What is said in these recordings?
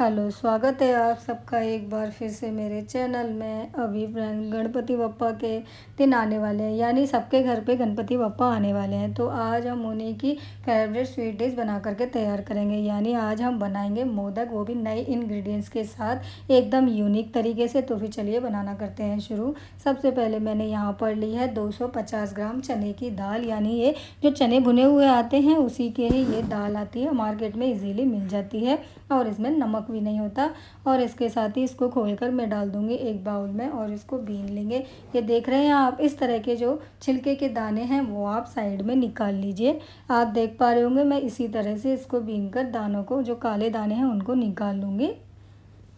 hello स्वागत है आप सबका एक बार फिर से मेरे चैनल में अभी गणपति बप्पा के दिन आने वाले हैं यानी सबके घर पे गणपति बप्पा आने वाले हैं तो आज हम उन्हीं की फेवरेट स्वीट डिश बना करके तैयार करेंगे यानी आज हम बनाएंगे मोदक वो भी नए इंग्रेडिएंट्स के साथ एकदम यूनिक तरीके से तो फिर चलिए बनाना करते हैं शुरू सबसे पहले मैंने यहाँ पर ली है दो ग्राम चने की दाल यानी ये जो चने भुने हुए आते हैं उसी के ही ये दाल आती है मार्केट में ईजीली मिल जाती है और इसमें नमक भी नहीं होता और इसके साथ ही इसको खोल कर मैं डाल दूँगी एक बाउल में और इसको बीन लेंगे ये देख रहे हैं आप इस तरह के जो छिलके के दाने हैं वो आप साइड में निकाल लीजिए आप देख पा रहे होंगे मैं इसी तरह से इसको बीन कर दानों को जो काले दाने हैं उनको निकाल लूँगी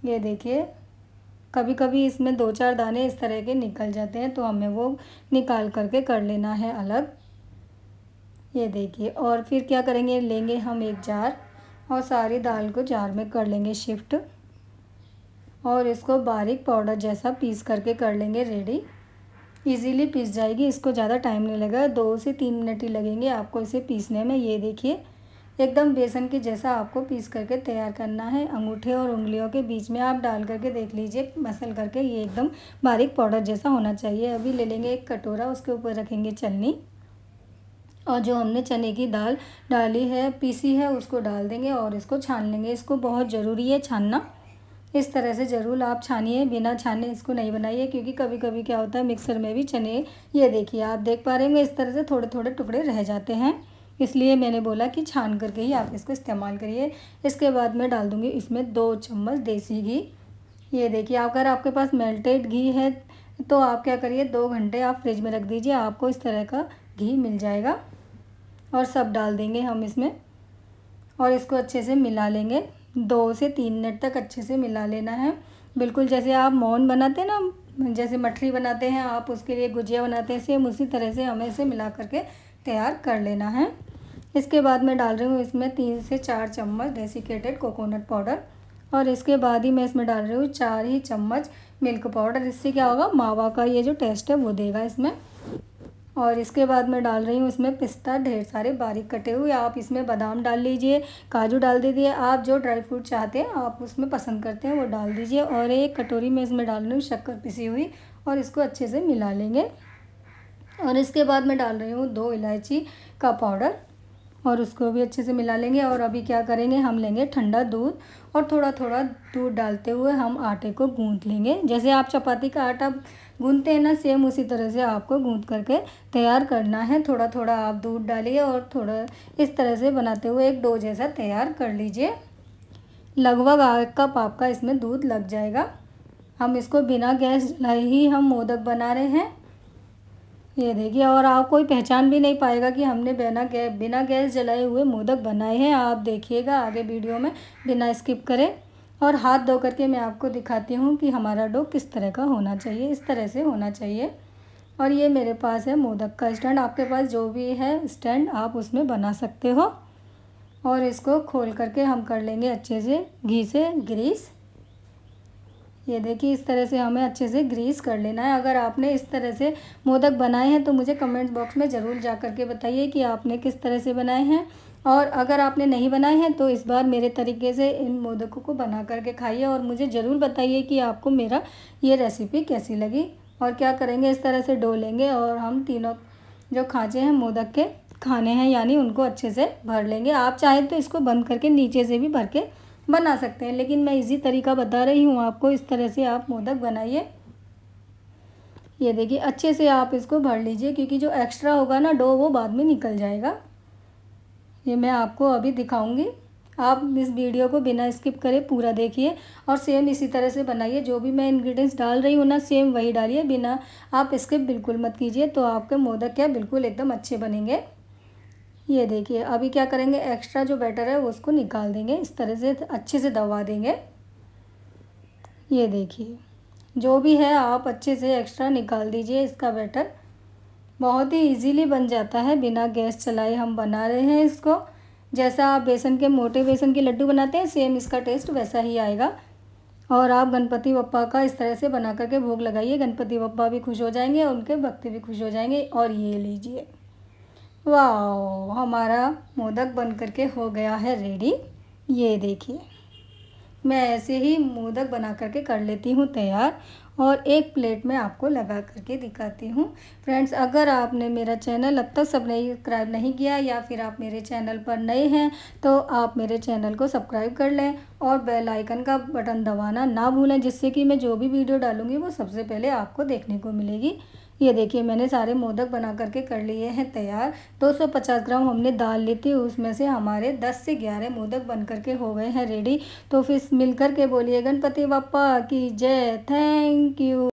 ये देखिए कभी कभी इसमें दो चार दाने इस तरह के निकल जाते हैं तो हमें वो निकाल करके कर लेना है अलग ये देखिए और फिर क्या करेंगे लेंगे हम एक जार और सारी दाल को जार में कर लेंगे शिफ्ट और इसको बारीक पाउडर जैसा पीस करके कर लेंगे रेडी इजीली पीस जाएगी इसको ज़्यादा टाइम नहीं लगेगा दो से तीन मिनट ही लगेंगे आपको इसे पीसने में ये देखिए एकदम बेसन के जैसा आपको पीस करके तैयार करना है अंगूठे और उंगलियों के बीच में आप डाल करके देख लीजिए मसल करके ये एकदम बारीक पाउडर जैसा होना चाहिए अभी ले लेंगे एक कटोरा उसके ऊपर रखेंगे चलनी और जो हमने चने की दाल डाली है पीसी है उसको डाल देंगे और इसको छान लेंगे इसको बहुत ज़रूरी है छानना इस तरह से ज़रूर आप छानिए बिना छाने इसको नहीं बनाइए क्योंकि कभी कभी क्या होता है मिक्सर में भी चने ये देखिए आप देख पा रहे होंगे इस तरह से थोड़े थोड़े टुकड़े रह जाते हैं इसलिए मैंने बोला कि छान करके ही आप इसको इस्तेमाल करिए इसके बाद मैं डाल दूँगी इसमें दो चम्मच देसी घी ये देखिए अगर आपके पास मेल्टेड घी है तो आप क्या करिए दो घंटे आप फ्रिज में रख दीजिए आपको इस तरह का घी मिल जाएगा और सब डाल देंगे हम इसमें और इसको अच्छे से मिला लेंगे दो से तीन मिनट तक अच्छे से मिला लेना है बिल्कुल जैसे आप मौन बनाते हैं ना जैसे मठरी बनाते हैं आप उसके लिए गुजिया बनाते हैं सेम उसी तरह से हमें इसे मिला करके तैयार कर लेना है इसके बाद मैं डाल रही हूँ इसमें तीन से चार चम्मच डेसिकेटेड कोकोनट पाउडर और इसके बाद ही मैं इसमें डाल रही हूँ चार ही चम्मच मिल्क पाउडर इससे क्या होगा मावा का ये जो टेस्ट है वो देगा इसमें और इसके बाद मैं डाल रही हूँ इसमें पिस्ता ढेर सारे बारीक कटे हुए आप इसमें बादाम डाल लीजिए काजू डाल दीजिए आप जो ड्राई फ्रूट चाहते हैं आप उसमें पसंद करते हैं वो डाल दीजिए और एक कटोरी में इसमें डाल रही हूँ शक्कर पिसी हुई और इसको अच्छे से मिला लेंगे और इसके बाद मैं डाल रही हूँ दो इलायची का पाउडर और उसको भी अच्छे से मिला लेंगे और अभी क्या करेंगे हम लेंगे ठंडा दूध और थोड़ा थोड़ा दूध डालते हुए हम आटे को गूंथ लेंगे जैसे आप चपाती का आटा गूंथते हैं ना सेम उसी तरह से आपको गूंथ करके तैयार करना है थोड़ा थोड़ा आप दूध डालिए और थोड़ा इस तरह से बनाते हुए एक डो जैसा तैयार कर लीजिए लगभग एक कप आपका इसमें दूध लग जाएगा हम इसको बिना गैस जलाए ही हम मोदक बना रहे हैं ये देखिए और आप कोई पहचान भी नहीं पाएगा कि हमने बिना गै बिना गैस जलाए हुए मोदक बनाए हैं आप देखिएगा आगे वीडियो में बिना स्किप करें और हाथ धो करके मैं आपको दिखाती हूँ कि हमारा डो किस तरह का होना चाहिए इस तरह से होना चाहिए और ये मेरे पास है मोदक का स्टैंड आपके पास जो भी है स्टैंड आप उसमें बना सकते हो और इसको खोल करके हम कर लेंगे अच्छे से घी से ग्रीस ये देखिए इस तरह से हमें अच्छे से ग्रीस कर लेना है अगर आपने इस तरह से मोदक बनाए हैं तो मुझे कमेंट बॉक्स में ज़रूर जा कर के बताइए कि आपने किस तरह से बनाए हैं और अगर आपने नहीं बनाए हैं तो इस बार मेरे तरीके से इन मोदकों को बना करके खाइए और मुझे ज़रूर बताइए कि आपको मेरा ये रेसिपी कैसी लगी और क्या करेंगे इस तरह से डो लेंगे और हम तीनों जो खाँचे हैं मोदक के खाने हैं यानी उनको अच्छे से भर लेंगे आप चाहें तो इसको बंद करके नीचे से भी भर के बना सकते हैं लेकिन मैं इजी तरीका बता रही हूँ आपको इस तरह से आप मोदक बनाइए ये देखिए अच्छे से आप इसको भर लीजिए क्योंकि जो एक्स्ट्रा होगा ना डो वो बाद में निकल जाएगा ये मैं आपको अभी दिखाऊंगी आप इस वीडियो को बिना स्किप करे पूरा देखिए और सेम इसी तरह से बनाइए जो भी मैं इंग्रेडिएंट्स डाल रही हूँ ना सेम वही डालिए बिना आप स्किप बिल्कुल मत कीजिए तो आपके मोदक क्या बिल्कुल एकदम अच्छे बनेंगे ये देखिए अभी क्या करेंगे एक्स्ट्रा जो बैटर है उसको निकाल देंगे इस तरह से अच्छे से दबा देंगे ये देखिए जो भी है आप अच्छे से एक्स्ट्रा निकाल दीजिए इसका बैटर बहुत ही इजीली बन जाता है बिना गैस चलाए हम बना रहे हैं इसको जैसा आप बेसन के मोटे बेसन के लड्डू बनाते हैं सेम इसका टेस्ट वैसा ही आएगा और आप गणपति बप्पा का इस तरह से बना करके भोग लगाइए गणपति बप्पा भी खुश हो जाएंगे और उनके भक्ति भी खुश हो जाएंगे और ये लीजिए वाह हमारा मोदक बन करके हो गया है रेडी ये देखिए मैं ऐसे ही मोदक बना करके कर लेती हूँ तैयार और एक प्लेट में आपको लगा करके दिखाती हूँ फ्रेंड्स अगर आपने मेरा चैनल अब तक सब नहीं सब्सक्राइब नहीं किया या फिर आप मेरे चैनल पर नए हैं तो आप मेरे चैनल को सब्सक्राइब कर लें और बेल आइकन का बटन दबाना ना भूलें जिससे कि मैं जो भी वीडियो डालूँगी वो सबसे पहले आपको देखने को मिलेगी ये देखिए मैंने सारे मोदक बना करके कर लिए हैं तैयार 250 ग्राम हमने दाल ली थी उसमें से हमारे 10 से 11 मोदक बन करके हो गए हैं रेडी तो फिर मिल करके बोलिए गणपति बापा की जय थैंक यू